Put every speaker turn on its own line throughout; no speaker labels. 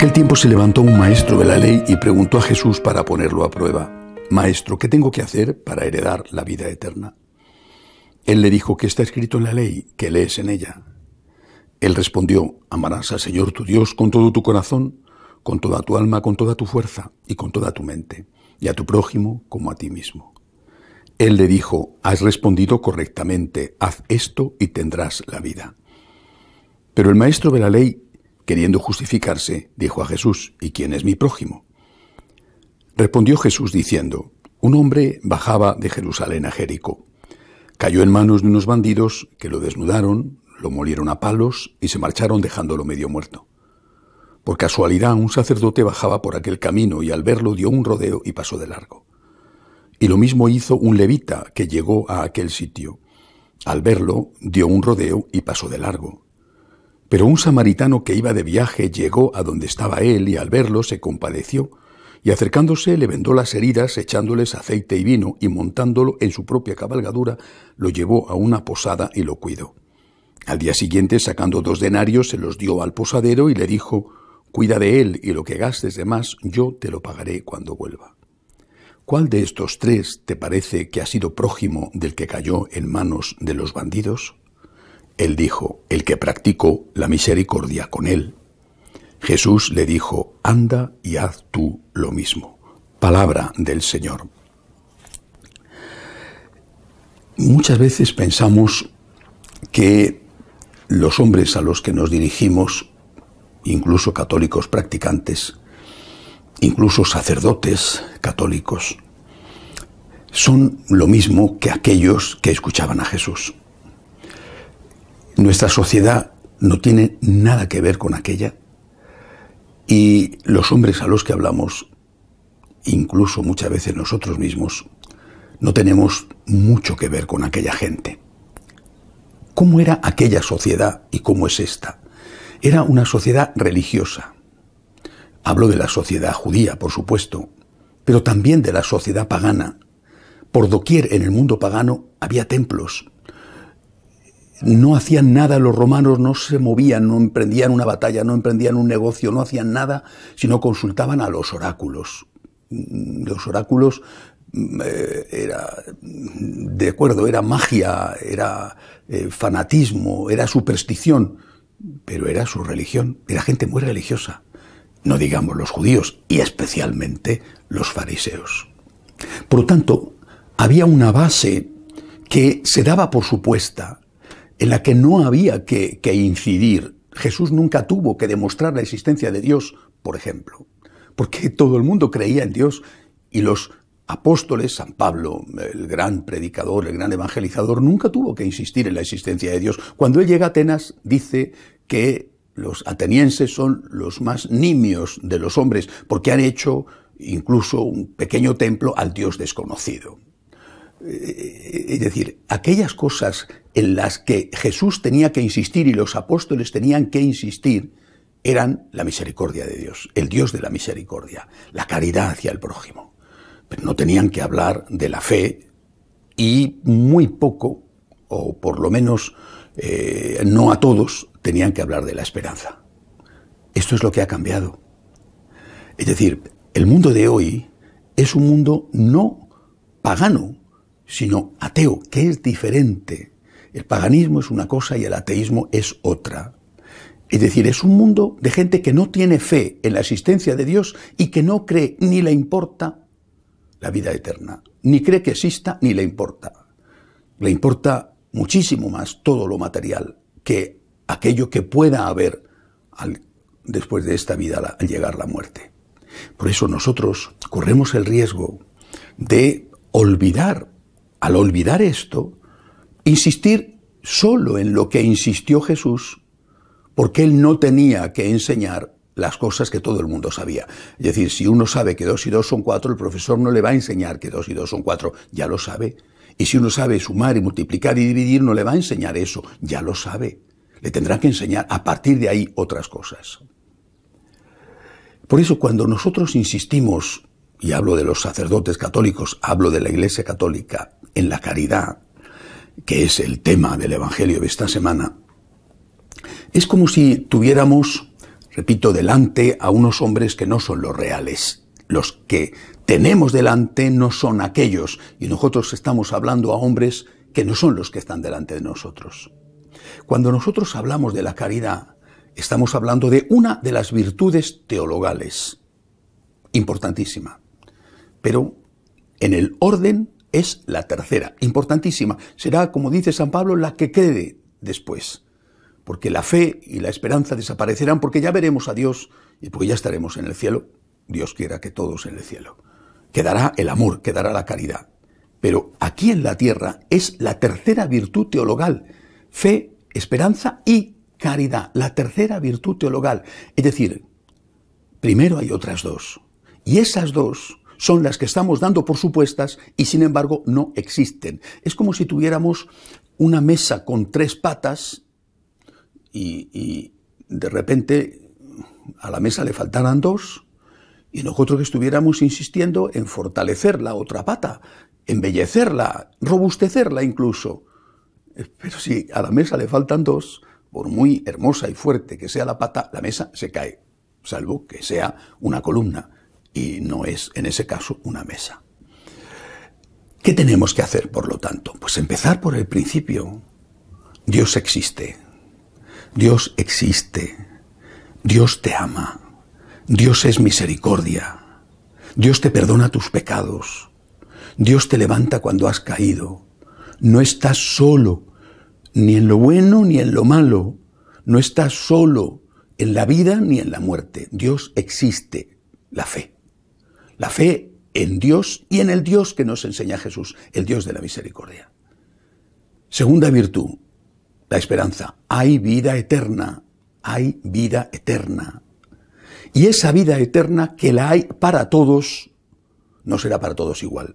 aquel tiempo se levantó un maestro de la ley y preguntó a Jesús para ponerlo a prueba, Maestro, ¿qué tengo que hacer para heredar la vida eterna? Él le dijo ¿qué está escrito en la ley, que lees en ella. Él respondió, amarás al Señor tu Dios con todo tu corazón, con toda tu alma, con toda tu fuerza y con toda tu mente, y a tu prójimo como a ti mismo. Él le dijo, has respondido correctamente, haz esto y tendrás la vida. Pero el maestro de la ley queriendo justificarse, dijo a Jesús, ¿y quién es mi prójimo? Respondió Jesús diciendo, un hombre bajaba de Jerusalén a Jericó. Cayó en manos de unos bandidos que lo desnudaron, lo molieron a palos y se marcharon dejándolo medio muerto. Por casualidad un sacerdote bajaba por aquel camino y al verlo dio un rodeo y pasó de largo. Y lo mismo hizo un levita que llegó a aquel sitio. Al verlo dio un rodeo y pasó de largo. Pero un samaritano que iba de viaje llegó a donde estaba él y al verlo se compadeció, y acercándose le vendó las heridas echándoles aceite y vino, y montándolo en su propia cabalgadura, lo llevó a una posada y lo cuidó. Al día siguiente, sacando dos denarios, se los dio al posadero y le dijo, Cuida de él, y lo que gastes de más yo te lo pagaré cuando vuelva. ¿Cuál de estos tres te parece que ha sido prójimo del que cayó en manos de los bandidos? Él dijo, el que practicó la misericordia con él. Jesús le dijo, anda y haz tú lo mismo. Palabra del Señor. Muchas veces pensamos que los hombres a los que nos dirigimos, incluso católicos practicantes, incluso sacerdotes católicos, son lo mismo que aquellos que escuchaban a Jesús. Nuestra sociedad no tiene nada que ver con aquella y los hombres a los que hablamos, incluso muchas veces nosotros mismos, no tenemos mucho que ver con aquella gente. ¿Cómo era aquella sociedad y cómo es esta? Era una sociedad religiosa. Hablo de la sociedad judía, por supuesto, pero también de la sociedad pagana. Por doquier en el mundo pagano había templos, no hacían nada, los romanos no se movían, no emprendían una batalla, no emprendían un negocio, no hacían nada, sino consultaban a los oráculos. Los oráculos mm, eh, era, de acuerdo, era magia, era eh, fanatismo, era superstición, pero era su religión, era gente muy religiosa, no digamos los judíos y especialmente los fariseos. Por lo tanto, había una base que se daba por supuesta, en la que no había que, incidir. Jesús nunca tuvo que demostrar la existencia de Dios, por ejemplo, porque todo el mundo creía en Dios y los apóstoles, San Pablo, el gran predicador, el gran evangelizador, nunca tuvo que insistir en la existencia de Dios. Cuando él llega a Atenas, dice que los atenienses son los más nimios de los hombres, porque han hecho incluso un pequeño templo al Dios desconocido. Eh, es decir, aquellas cosas en las que Jesús tenía que insistir y los apóstoles tenían que insistir, eran la misericordia de Dios, el Dios de la misericordia, la caridad hacia el prójimo. Pero no tenían que hablar de la fe y muy poco, o por lo menos eh, no a todos, tenían que hablar de la esperanza. Esto es lo que ha cambiado. Es decir, el mundo de hoy es un mundo no pagano, sino ateo, que es diferente. El paganismo es una cosa y el ateísmo es otra. Es decir, es un mundo de gente que no tiene fe en la existencia de Dios y que no cree ni le importa la vida eterna. Ni cree que exista ni le importa. Le importa muchísimo más todo lo material que aquello que pueda haber después de esta vida al llegar la muerte. Por eso nosotros corremos el riesgo de olvidar al olvidar esto, insistir solo en lo que insistió Jesús, porque él no tenía que enseñar las cosas que todo el mundo sabía. Es decir, si uno sabe que dos y dos son cuatro, el profesor no le va a enseñar que dos y dos son cuatro, ya lo sabe. Y si uno sabe sumar y multiplicar y dividir, no le va a enseñar eso, ya lo sabe. Le tendrán que enseñar a partir de ahí otras cosas. Por eso cuando nosotros insistimos, y hablo de los sacerdotes católicos, hablo de la Iglesia católica, en la caridad, que es el tema del Evangelio de esta semana, es como si tuviéramos, repito, delante a unos hombres que no son los reales. Los que tenemos delante no son aquellos, y nosotros estamos hablando a hombres que no son los que están delante de nosotros. Cuando nosotros hablamos de la caridad, estamos hablando de una de las virtudes teologales, importantísima, pero en el orden es la tercera, importantísima. Será, como dice San Pablo, la que quede después. Porque la fe y la esperanza desaparecerán porque ya veremos a Dios y porque ya estaremos en el cielo. Dios quiera que todos en el cielo. Quedará el amor, quedará la caridad. Pero aquí en la tierra es la tercera virtud teologal. Fe, esperanza y caridad. La tercera virtud teologal. Es decir, primero hay otras dos. Y esas dos son las que estamos dando por supuestas y sin embargo no existen. Es como si tuviéramos una mesa con tres patas y, de repente a la mesa le faltaran dos y nosotros estuviéramos insistiendo en fortalecer la otra pata, embellecerla, robustecerla incluso. Pero si a la mesa le faltan dos, por muy hermosa y fuerte que sea la pata, la mesa se cae, salvo que sea una columna y no es, en ese caso, una mesa. ¿Qué tenemos que hacer, por lo tanto? Pues empezar por el principio. Dios existe. Dios existe. Dios te ama. Dios es misericordia. Dios te perdona tus pecados. Dios te levanta cuando has caído. No estás solo, ni en lo bueno ni en lo malo. No estás solo en la vida ni en la muerte. Dios existe. La fe. La fe en Dios y en el Dios que nos enseña Jesús, el Dios de la misericordia. Segunda virtud, la esperanza. Hay vida eterna, hay vida eterna. Y esa vida eterna que la hay para todos, no será para todos igual.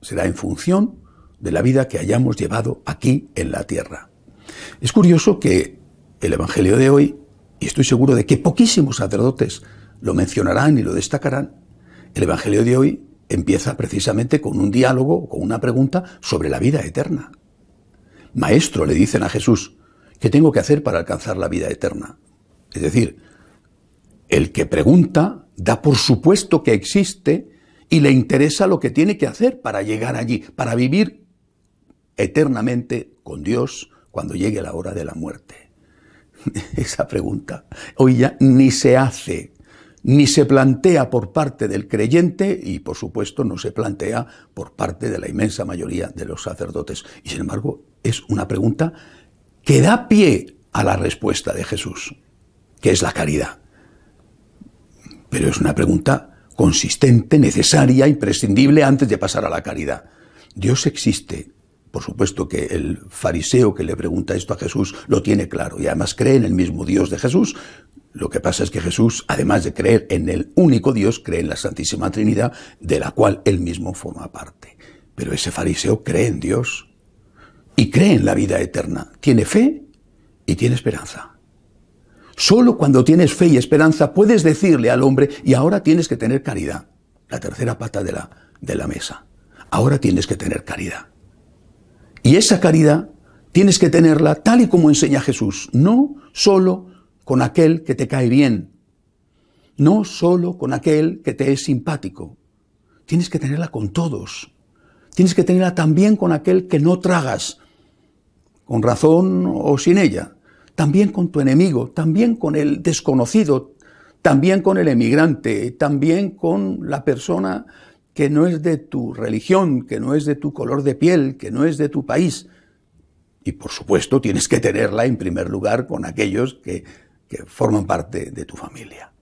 Será en función de la vida que hayamos llevado aquí en la tierra. Es curioso que el Evangelio de hoy, y estoy seguro de que poquísimos sacerdotes lo mencionarán y lo destacarán, el Evangelio de hoy empieza precisamente con un diálogo, con una pregunta sobre la vida eterna. Maestro, le dicen a Jesús, ¿qué tengo que hacer para alcanzar la vida eterna? Es decir, el que pregunta da por supuesto que existe y le interesa lo que tiene que hacer para llegar allí, para vivir eternamente con Dios cuando llegue la hora de la muerte. Esa pregunta hoy ya ni se hace ni se plantea por parte del creyente y por supuesto no se plantea por parte de la inmensa mayoría de los sacerdotes. Y sin embargo es una pregunta que da pie a la respuesta de Jesús, que es la caridad. Pero es una pregunta consistente, necesaria, imprescindible antes de pasar a la caridad. Dios existe, por supuesto que el fariseo que le pregunta esto a Jesús lo tiene claro y además cree en el mismo Dios de Jesús, lo que pasa es que Jesús, además de creer en el único Dios, cree en la Santísima Trinidad, de la cual él mismo forma parte. Pero ese fariseo cree en Dios y cree en la vida eterna. Tiene fe y tiene esperanza. Solo cuando tienes fe y esperanza puedes decirle al hombre, y ahora tienes que tener caridad, la tercera pata de la, de la mesa. Ahora tienes que tener caridad. Y esa caridad tienes que tenerla tal y como enseña Jesús, no solo con aquel que te cae bien, no solo con aquel que te es simpático. Tienes que tenerla con todos. Tienes que tenerla también con aquel que no tragas, con razón o sin ella. También con tu enemigo, también con el desconocido, también con el emigrante, también con la persona que no es de tu religión, que no es de tu color de piel, que no es de tu país. Y por supuesto tienes que tenerla en primer lugar con aquellos que que forman parte de tu familia,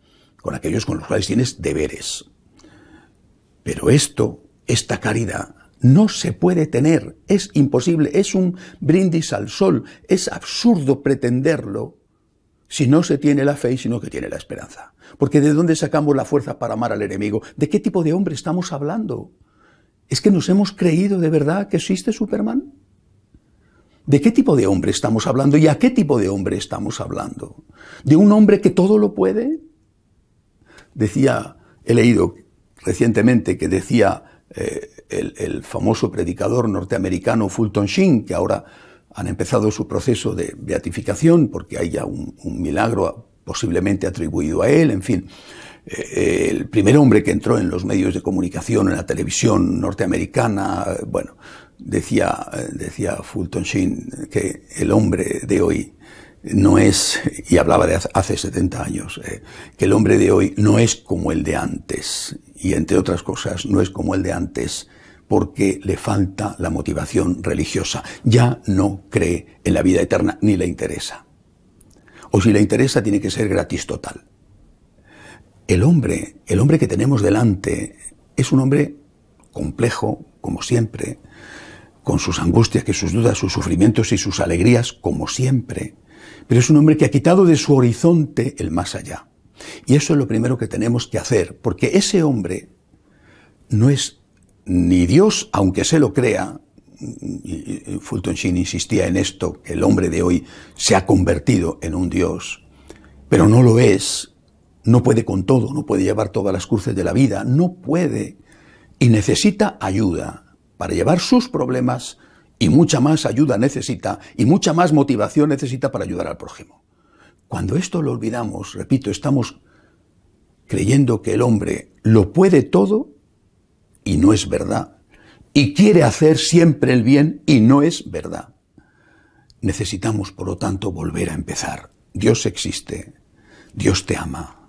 con aquellos con los cuales tienes deberes. Pero esto, esta caridad, no se puede tener, es imposible, es un brindis al sol, es absurdo pretenderlo si no se tiene la fe y sino que tiene la esperanza. Porque ¿de dónde sacamos la fuerza para amar al enemigo? ¿De qué tipo de hombre estamos hablando? ¿Es que nos hemos creído de verdad que existe Superman? ¿De qué tipo de hombre estamos hablando y a qué tipo de hombre estamos hablando? ¿De un hombre que todo lo puede? Decía, he leído recientemente que decía eh, el, famoso predicador norteamericano Fulton Sheen, que ahora han empezado su proceso de beatificación porque hay ya un, milagro posiblemente atribuido a él, en fin. Eh, el primer hombre que entró en los medios de comunicación, en la televisión norteamericana, eh, bueno, Decía, decía Fulton Sheen que el hombre de hoy no es, y hablaba de hace 70 años, eh, que el hombre de hoy no es como el de antes, y entre otras cosas no es como el de antes porque le falta la motivación religiosa. Ya no cree en la vida eterna ni le interesa. O si le interesa tiene que ser gratis total. El hombre, el hombre que tenemos delante, es un hombre complejo, como siempre, con sus angustias, que sus dudas, sus sufrimientos y sus alegrías, como siempre. Pero es un hombre que ha quitado de su horizonte el más allá. Y eso es lo primero que tenemos que hacer, porque ese hombre no es ni Dios, aunque se lo crea, Fulton Sheen insistía en esto, que el hombre de hoy se ha convertido en un Dios, pero no lo es, no puede con todo, no puede llevar todas las cruces de la vida, no puede, y necesita ayuda para llevar sus problemas y mucha más ayuda necesita y mucha más motivación necesita para ayudar al prójimo. Cuando esto lo olvidamos, repito, estamos creyendo que el hombre lo puede todo y no es verdad. Y quiere hacer siempre el bien y no es verdad. Necesitamos, por lo tanto, volver a empezar. Dios existe. Dios te ama.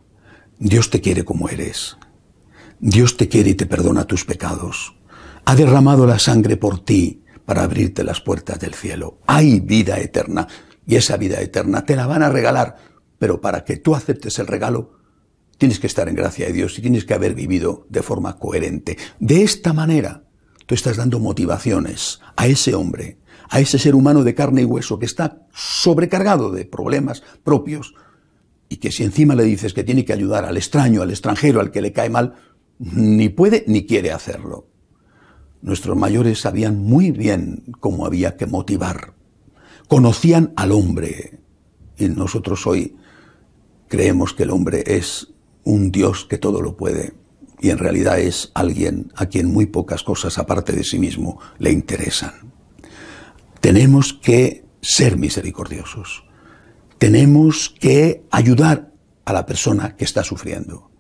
Dios te quiere como eres. Dios te quiere y te perdona tus pecados ha derramado la sangre por ti para abrirte las puertas del cielo. Hay vida eterna y esa vida eterna te la van a regalar, pero para que tú aceptes el regalo, tienes que estar en gracia de Dios y tienes que haber vivido de forma coherente. De esta manera, tú estás dando motivaciones a ese hombre, a ese ser humano de carne y hueso que está sobrecargado de problemas propios y que si encima le dices que tiene que ayudar al extraño, al extranjero, al que le cae mal, ni puede ni quiere hacerlo. Nuestros mayores sabían muy bien cómo había que motivar. Conocían al hombre. Y nosotros hoy creemos que el hombre es un Dios que todo lo puede. Y en realidad es alguien a quien muy pocas cosas aparte de sí mismo le interesan. Tenemos que ser misericordiosos. Tenemos que ayudar a la persona que está sufriendo.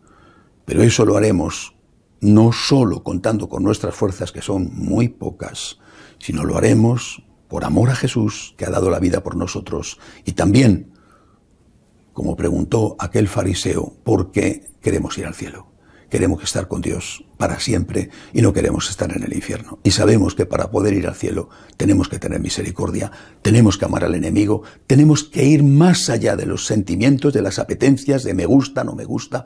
Pero eso lo haremos no solo contando con nuestras fuerzas, que son muy pocas, sino lo haremos por amor a Jesús, que ha dado la vida por nosotros, y también, como preguntó aquel fariseo, ¿por qué queremos ir al cielo? Queremos estar con Dios para siempre y no queremos estar en el infierno. Y sabemos que para poder ir al cielo tenemos que tener misericordia, tenemos que amar al enemigo, tenemos que ir más allá de los sentimientos, de las apetencias, de me gusta, no me gusta,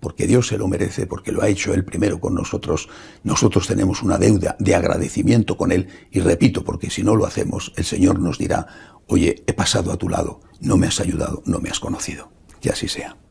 porque Dios se lo merece, porque lo ha hecho Él primero con nosotros. Nosotros tenemos una deuda de agradecimiento con Él y repito, porque si no lo hacemos, el Señor nos dirá, oye, he pasado a tu lado, no me has ayudado, no me has conocido. Que así sea.